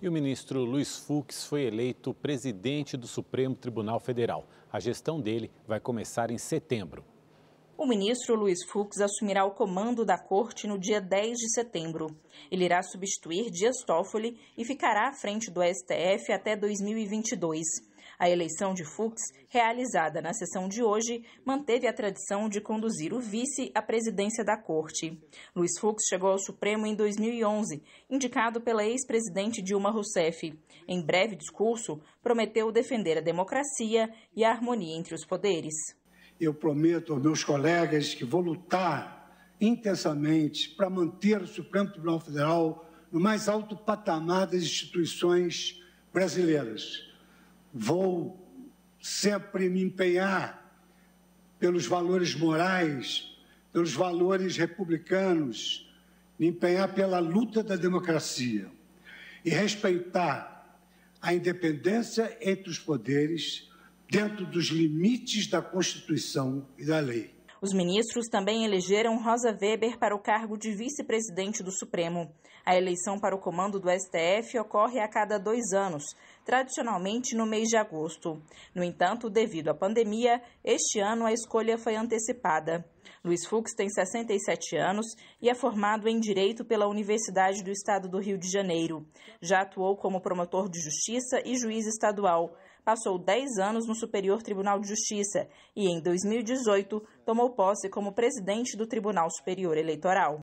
E o ministro Luiz Fux foi eleito presidente do Supremo Tribunal Federal. A gestão dele vai começar em setembro. O ministro Luiz Fux assumirá o comando da corte no dia 10 de setembro. Ele irá substituir Dias Toffoli e ficará à frente do STF até 2022. A eleição de Fux, realizada na sessão de hoje, manteve a tradição de conduzir o vice à presidência da corte. Luiz Fux chegou ao Supremo em 2011, indicado pela ex-presidente Dilma Rousseff. Em breve discurso, prometeu defender a democracia e a harmonia entre os poderes. Eu prometo aos meus colegas que vou lutar intensamente para manter o Supremo Tribunal Federal no mais alto patamar das instituições brasileiras vou sempre me empenhar pelos valores morais, pelos valores republicanos, me empenhar pela luta da democracia e respeitar a independência entre os poderes dentro dos limites da Constituição e da lei. Os ministros também elegeram Rosa Weber para o cargo de vice-presidente do Supremo. A eleição para o comando do STF ocorre a cada dois anos, tradicionalmente no mês de agosto. No entanto, devido à pandemia, este ano a escolha foi antecipada. Luiz Fux tem 67 anos e é formado em Direito pela Universidade do Estado do Rio de Janeiro. Já atuou como promotor de justiça e juiz estadual passou 10 anos no Superior Tribunal de Justiça e, em 2018, tomou posse como presidente do Tribunal Superior Eleitoral.